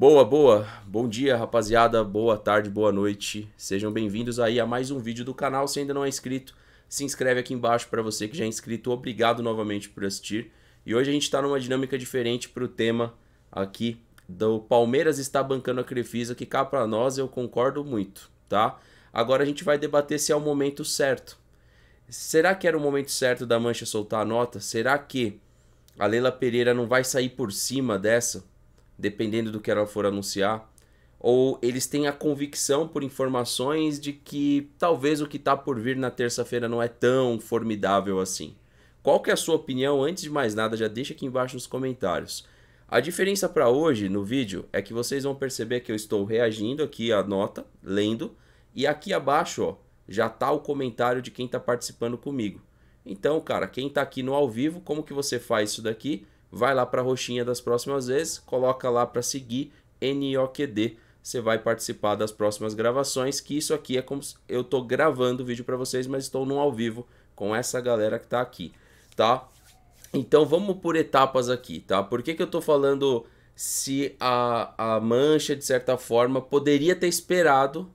Boa, boa. Bom dia, rapaziada. Boa tarde, boa noite. Sejam bem-vindos aí a mais um vídeo do canal. Se ainda não é inscrito, se inscreve aqui embaixo para você que já é inscrito. Obrigado novamente por assistir. E hoje a gente está numa dinâmica diferente para o tema aqui do Palmeiras está bancando a Crefisa, que cá para nós eu concordo muito, tá? Agora a gente vai debater se é o momento certo. Será que era o momento certo da Mancha soltar a nota? Será que a Leila Pereira não vai sair por cima dessa? dependendo do que ela for anunciar, ou eles têm a convicção por informações de que talvez o que está por vir na terça-feira não é tão formidável assim. Qual que é a sua opinião? Antes de mais nada, já deixa aqui embaixo nos comentários. A diferença para hoje no vídeo é que vocês vão perceber que eu estou reagindo aqui à nota, lendo, e aqui abaixo ó, já está o comentário de quem está participando comigo. Então, cara, quem está aqui no ao vivo, como que você faz isso daqui? vai lá para a roxinha das próximas vezes, coloca lá para seguir NOQD. Você vai participar das próximas gravações, que isso aqui é como eu estou gravando o vídeo para vocês, mas estou no ao vivo com essa galera que está aqui, tá? Então vamos por etapas aqui, tá? Por que, que eu estou falando se a, a mancha, de certa forma, poderia ter esperado?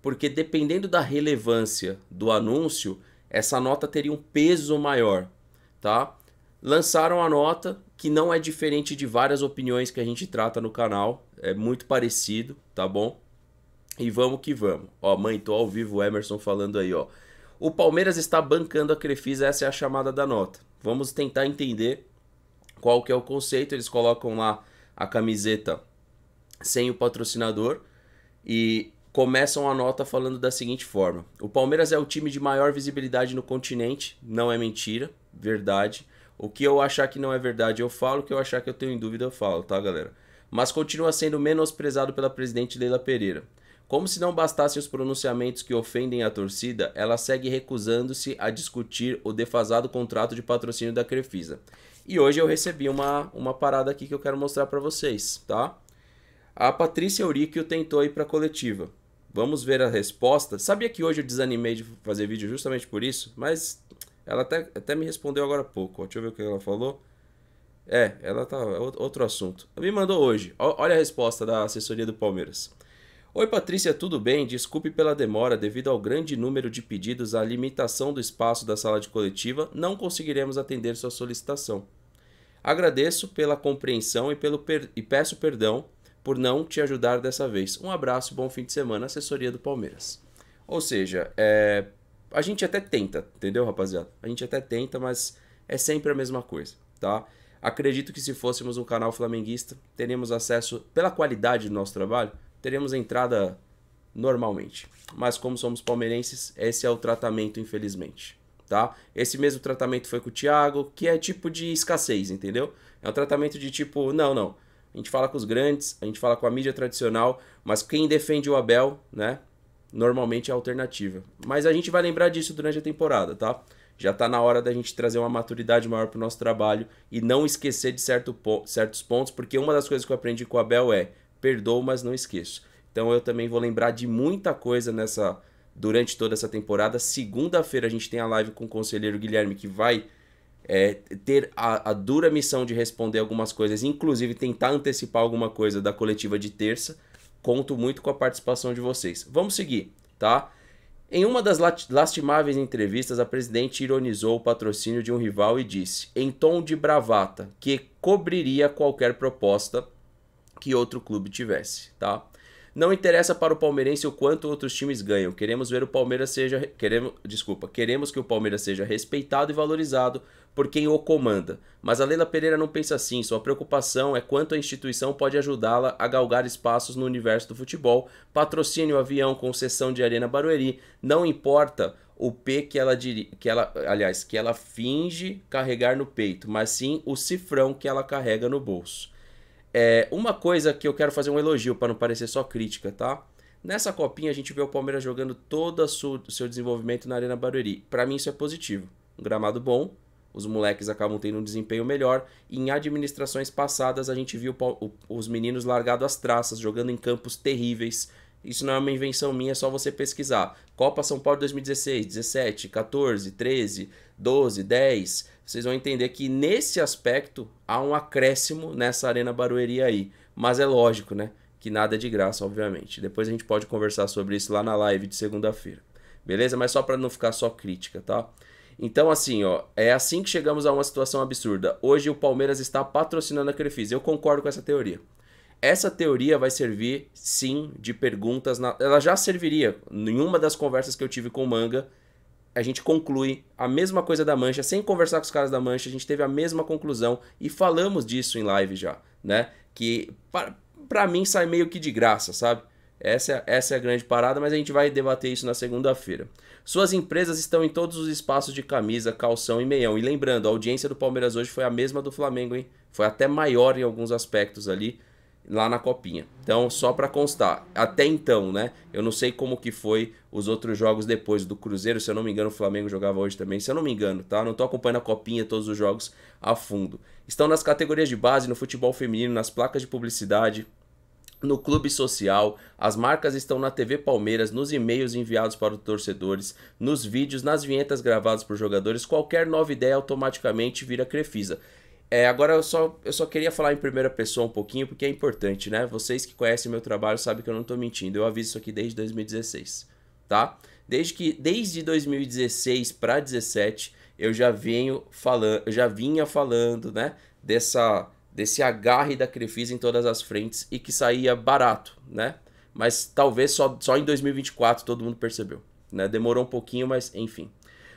Porque dependendo da relevância do anúncio, essa nota teria um peso maior, tá? Lançaram a nota, que não é diferente de várias opiniões que a gente trata no canal, é muito parecido, tá bom? E vamos que vamos. Ó, mãe, tô ao vivo, o Emerson falando aí, ó. O Palmeiras está bancando a Crefisa, essa é a chamada da nota. Vamos tentar entender qual que é o conceito, eles colocam lá a camiseta sem o patrocinador e começam a nota falando da seguinte forma: O Palmeiras é o time de maior visibilidade no continente, não é mentira, verdade. O que eu achar que não é verdade eu falo, o que eu achar que eu tenho em dúvida eu falo, tá, galera? Mas continua sendo menosprezado pela presidente Leila Pereira. Como se não bastassem os pronunciamentos que ofendem a torcida, ela segue recusando-se a discutir o defasado contrato de patrocínio da Crefisa. E hoje eu recebi uma, uma parada aqui que eu quero mostrar para vocês, tá? A Patrícia Euríquio tentou ir para coletiva. Vamos ver a resposta. Sabia que hoje eu desanimei de fazer vídeo justamente por isso, mas ela até, até me respondeu agora há pouco. Ó, deixa eu ver o que ela falou. É, ela tá. É outro assunto. Me mandou hoje. Olha a resposta da assessoria do Palmeiras. Oi Patrícia, tudo bem? Desculpe pela demora, devido ao grande número de pedidos, à limitação do espaço da sala de coletiva, não conseguiremos atender sua solicitação. Agradeço pela compreensão e, pelo per... e peço perdão por não te ajudar dessa vez. Um abraço, e bom fim de semana, assessoria do Palmeiras. Ou seja, é... A gente até tenta, entendeu, rapaziada? A gente até tenta, mas é sempre a mesma coisa, tá? Acredito que se fôssemos um canal flamenguista, teríamos acesso, pela qualidade do nosso trabalho, teríamos entrada normalmente. Mas como somos palmeirenses, esse é o tratamento, infelizmente. Tá? Esse mesmo tratamento foi com o Thiago, que é tipo de escassez, entendeu? É um tratamento de tipo, não, não. A gente fala com os grandes, a gente fala com a mídia tradicional, mas quem defende o Abel, né? normalmente é alternativa. Mas a gente vai lembrar disso durante a temporada, tá? Já está na hora da gente trazer uma maturidade maior para o nosso trabalho e não esquecer de certo po certos pontos, porque uma das coisas que eu aprendi com o Abel é perdoo, mas não esqueço. Então eu também vou lembrar de muita coisa nessa durante toda essa temporada. Segunda-feira a gente tem a live com o conselheiro Guilherme que vai é, ter a, a dura missão de responder algumas coisas, inclusive tentar antecipar alguma coisa da coletiva de terça Conto muito com a participação de vocês. Vamos seguir, tá? Em uma das lastimáveis entrevistas, a presidente ironizou o patrocínio de um rival e disse, em tom de bravata, que cobriria qualquer proposta que outro clube tivesse, tá? Não interessa para o palmeirense o quanto outros times ganham. Queremos ver o Palmeiras seja queremos, desculpa, queremos que o Palmeiras seja respeitado e valorizado por quem o comanda. Mas a Leila Pereira não pensa assim, sua preocupação é quanto a instituição pode ajudá-la a galgar espaços no universo do futebol. patrocine o avião, concessão de Arena Barueri, não importa o P que ela que ela, aliás, que ela finge carregar no peito, mas sim o cifrão que ela carrega no bolso. É, uma coisa que eu quero fazer um elogio para não parecer só crítica, tá? Nessa copinha a gente vê o Palmeiras jogando todo o seu desenvolvimento na Arena Barueri. Para mim isso é positivo. Um gramado bom, os moleques acabam tendo um desempenho melhor. E em administrações passadas a gente viu os meninos largados às traças, jogando em campos terríveis, isso não é uma invenção minha, é só você pesquisar. Copa São Paulo 2016, 17, 14, 13, 12, 10. Vocês vão entender que nesse aspecto há um acréscimo nessa Arena Barueri aí. Mas é lógico, né? Que nada é de graça, obviamente. Depois a gente pode conversar sobre isso lá na live de segunda-feira. Beleza? Mas só para não ficar só crítica, tá? Então, assim, ó, é assim que chegamos a uma situação absurda. Hoje o Palmeiras está patrocinando a Crefisa. Eu concordo com essa teoria essa teoria vai servir sim de perguntas. Na... Ela já serviria. Em uma das conversas que eu tive com o Manga, a gente conclui a mesma coisa da Mancha, sem conversar com os caras da Mancha, a gente teve a mesma conclusão e falamos disso em live já, né? Que para, pra mim sai meio que de graça, sabe? Essa, essa é a grande parada, mas a gente vai debater isso na segunda-feira. Suas empresas estão em todos os espaços de camisa, calção e meião. E lembrando, a audiência do Palmeiras hoje foi a mesma do Flamengo, hein? Foi até maior em alguns aspectos ali lá na copinha. Então, só para constar, até então, né? Eu não sei como que foi os outros jogos depois do Cruzeiro, se eu não me engano, o Flamengo jogava hoje também, se eu não me engano, tá? Não tô acompanhando a copinha todos os jogos a fundo. Estão nas categorias de base, no futebol feminino, nas placas de publicidade, no clube social, as marcas estão na TV Palmeiras, nos e-mails enviados para os torcedores, nos vídeos, nas vinhetas gravadas por jogadores, qualquer nova ideia automaticamente vira Crefisa. É, agora eu só, eu só queria falar em primeira pessoa um pouquinho, porque é importante, né? Vocês que conhecem meu trabalho sabem que eu não tô mentindo. Eu aviso isso aqui desde 2016, tá? Desde que desde 2016 para 17, eu já venho falando, já vinha falando, né, dessa desse agarre da Crefisa em todas as frentes e que saía barato, né? Mas talvez só só em 2024 todo mundo percebeu, né? Demorou um pouquinho, mas enfim.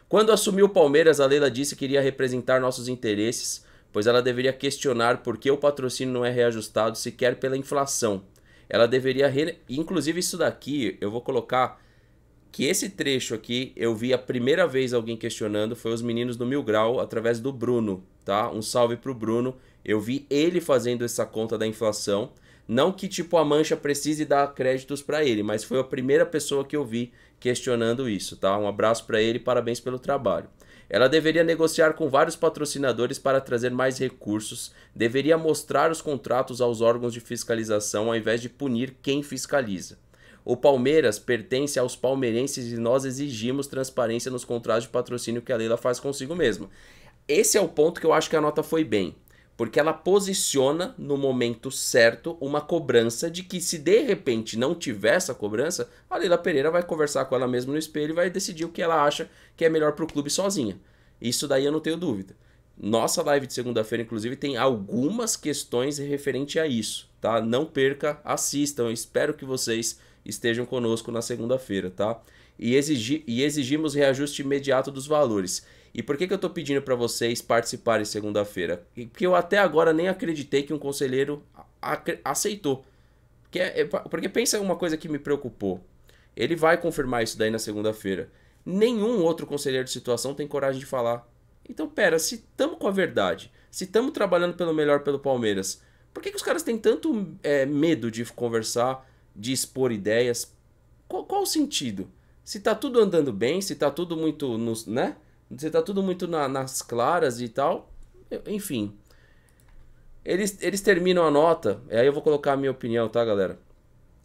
Quando assumiu o Palmeiras, a Leila disse que iria representar nossos interesses pois ela deveria questionar por que o patrocínio não é reajustado sequer pela inflação. Ela deveria. Re... Inclusive, isso daqui eu vou colocar que esse trecho aqui eu vi a primeira vez alguém questionando foi os meninos do Mil Grau através do Bruno, tá? Um salve pro Bruno. Eu vi ele fazendo essa conta da inflação. Não que tipo a Mancha precise dar créditos para ele, mas foi a primeira pessoa que eu vi questionando isso, tá? Um abraço para ele, parabéns pelo trabalho. Ela deveria negociar com vários patrocinadores para trazer mais recursos, deveria mostrar os contratos aos órgãos de fiscalização ao invés de punir quem fiscaliza. O Palmeiras pertence aos palmeirenses e nós exigimos transparência nos contratos de patrocínio que a Leila faz consigo mesma. Esse é o ponto que eu acho que a nota foi bem. Porque ela posiciona no momento certo uma cobrança de que, se de repente não tiver essa cobrança, a Leila Pereira vai conversar com ela mesma no espelho e vai decidir o que ela acha que é melhor para o clube sozinha. Isso daí eu não tenho dúvida. Nossa live de segunda-feira, inclusive, tem algumas questões referente a isso, tá? Não perca, assistam. Eu espero que vocês estejam conosco na segunda-feira, tá? e, exigi e exigimos reajuste imediato dos valores. E por que, que eu estou pedindo para vocês participarem segunda-feira? Porque eu até agora nem acreditei que um conselheiro aceitou. Porque, é, é, porque pensa uma coisa que me preocupou. Ele vai confirmar isso daí na segunda-feira. Nenhum outro conselheiro de situação tem coragem de falar. Então, pera, se estamos com a verdade, se estamos trabalhando pelo melhor pelo Palmeiras, por que, que os caras têm tanto é, medo de conversar, de expor ideias? Qual, qual o sentido? se tá tudo andando bem, se tá tudo muito nos, né? Se tá tudo muito na, nas claras e tal, enfim. Eles, eles terminam a nota, aí eu vou colocar a minha opinião, tá, galera?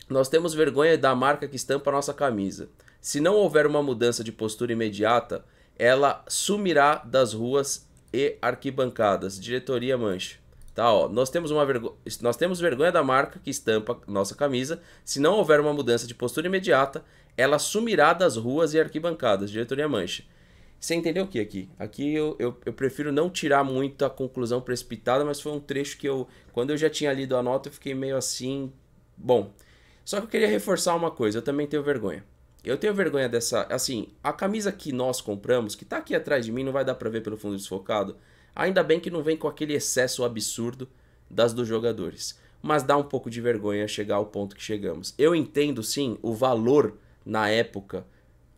Nós temos vergonha da marca que estampa a nossa camisa. Se não houver uma mudança de postura imediata, ela sumirá das ruas e arquibancadas. Diretoria Mancha. Tá, ó, nós temos, uma vergo... nós temos vergonha da marca que estampa nossa camisa. Se não houver uma mudança de postura imediata, ela sumirá das ruas e arquibancadas, diretoria Mancha. Você entendeu o que aqui? Aqui eu, eu, eu, prefiro não tirar muito a conclusão precipitada, mas foi um trecho que eu, quando eu já tinha lido a nota, eu fiquei meio assim. Bom, só que eu queria reforçar uma coisa: eu também tenho vergonha. Eu tenho vergonha dessa. Assim, a camisa que nós compramos, que tá aqui atrás de mim, não vai dar pra ver pelo fundo desfocado. Ainda bem que não vem com aquele excesso absurdo das dos jogadores. Mas dá um pouco de vergonha chegar ao ponto que chegamos. Eu entendo sim o valor na época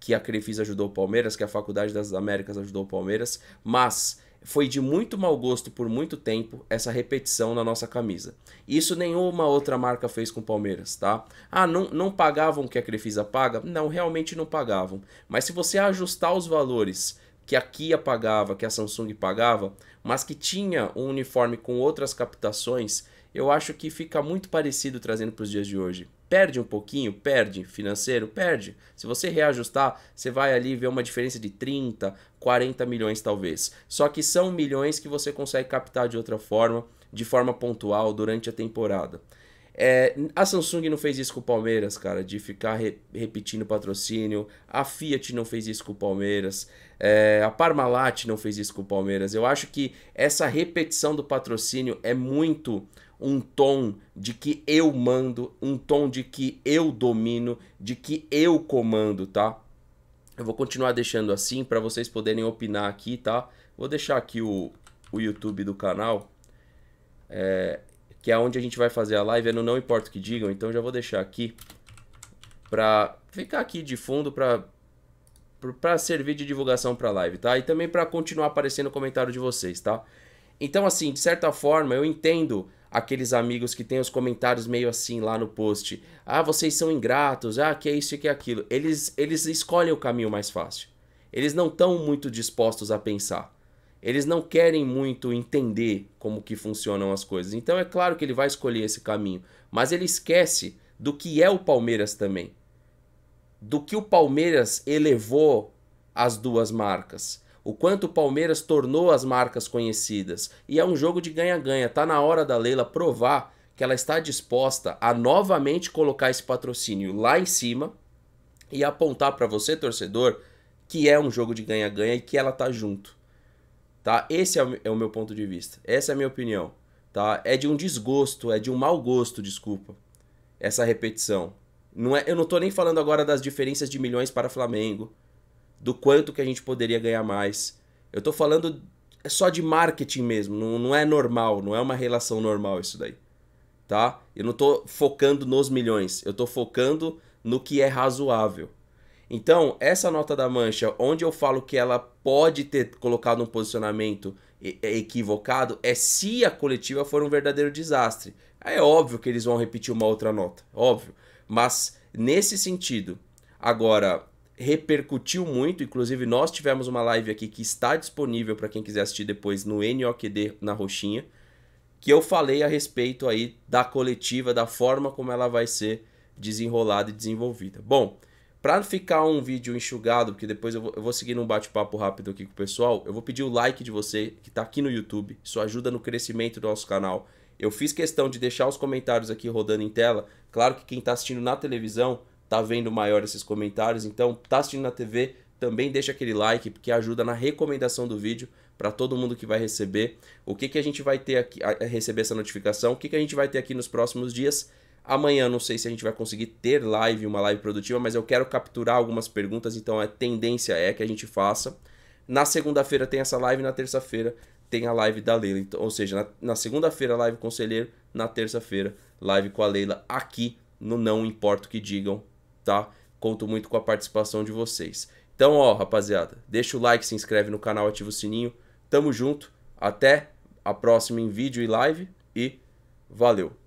que a Crefisa ajudou o Palmeiras, que a Faculdade das Américas ajudou o Palmeiras, mas foi de muito mau gosto por muito tempo essa repetição na nossa camisa. Isso nenhuma outra marca fez com o Palmeiras, tá? Ah, não, não pagavam o que a Crefisa paga? Não, realmente não pagavam. Mas se você ajustar os valores que a Kia pagava, que a Samsung pagava, mas que tinha um uniforme com outras captações, eu acho que fica muito parecido trazendo para os dias de hoje. Perde um pouquinho? Perde. Financeiro? Perde. Se você reajustar, você vai ali ver uma diferença de 30, 40 milhões talvez. Só que são milhões que você consegue captar de outra forma, de forma pontual, durante a temporada. É, a Samsung não fez isso com o Palmeiras, cara, de ficar re repetindo patrocínio. A Fiat não fez isso com o Palmeiras. É, a Parmalat não fez isso com o Palmeiras. Eu acho que essa repetição do patrocínio é muito um tom de que eu mando, um tom de que eu domino, de que eu comando, tá? Eu vou continuar deixando assim para vocês poderem opinar aqui, tá? Vou deixar aqui o, o YouTube do canal. É, que é onde a gente vai fazer a live, é no Não Importa o que Digam, então já vou deixar aqui para ficar aqui de fundo para para servir de divulgação para a live, tá? E também para continuar aparecendo o comentário de vocês, tá? Então, assim, de certa forma, eu entendo aqueles amigos que têm os comentários meio assim lá no post. Ah, vocês são ingratos, ah, que é isso e que é aquilo. Eles, eles escolhem o caminho mais fácil. Eles não estão muito dispostos a pensar eles não querem muito entender como que funcionam as coisas. Então é claro que ele vai escolher esse caminho, mas ele esquece do que é o Palmeiras também. Do que o Palmeiras elevou as duas marcas. O quanto o Palmeiras tornou as marcas conhecidas. E é um jogo de ganha-ganha. Tá na hora da Leila provar que ela está disposta a novamente colocar esse patrocínio lá em cima e apontar para você, torcedor, que é um jogo de ganha-ganha e que ela tá junto tá? Esse é o, é o meu ponto de vista, essa é a minha opinião, tá? É de um desgosto, é de um mau gosto, desculpa, essa repetição. Não é, eu não tô nem falando agora das diferenças de milhões para Flamengo, do quanto que a gente poderia ganhar mais. Eu tô falando só de marketing mesmo, não, não é normal, não é uma relação normal isso daí. Tá? Eu não tô focando nos milhões, eu tô focando no que é razoável. Então, essa nota da mancha, onde eu falo que ela pode ter colocado um posicionamento é, equivocado, é se a coletiva for um verdadeiro desastre. É óbvio que eles vão repetir uma outra nota, óbvio. Mas nesse sentido, agora repercutiu muito, inclusive nós tivemos uma live aqui que está disponível para quem quiser assistir depois no NOQD na roxinha, que eu falei a respeito aí da coletiva, da forma como ela vai ser desenrolada e desenvolvida. Bom, Pra não ficar um vídeo enxugado, porque depois eu vou, eu vou seguir num bate-papo rápido aqui com o pessoal, eu vou pedir o like de você que tá aqui no YouTube. Isso ajuda no crescimento do nosso canal. Eu fiz questão de deixar os comentários aqui rodando em tela. Claro que quem tá assistindo na televisão tá vendo maior esses comentários, então tá assistindo na TV, também deixa aquele like, porque ajuda na recomendação do vídeo para todo mundo que vai receber. O que, que a gente vai ter aqui, a, receber essa notificação, o que, que a gente vai ter aqui nos próximos dias Amanhã não sei se a gente vai conseguir ter live, uma live produtiva, mas eu quero capturar algumas perguntas, então a tendência é que a gente faça. Na segunda-feira tem essa live, na terça-feira tem a live da Leila. Então, ou seja, na, na segunda-feira, live conselheiro, na terça-feira, live com a Leila aqui no Não Importa o que Digam, tá? Conto muito com a participação de vocês. Então, ó, rapaziada, deixa o like, se inscreve no canal, ativa o sininho. Tamo junto, até a próxima em vídeo e live e valeu!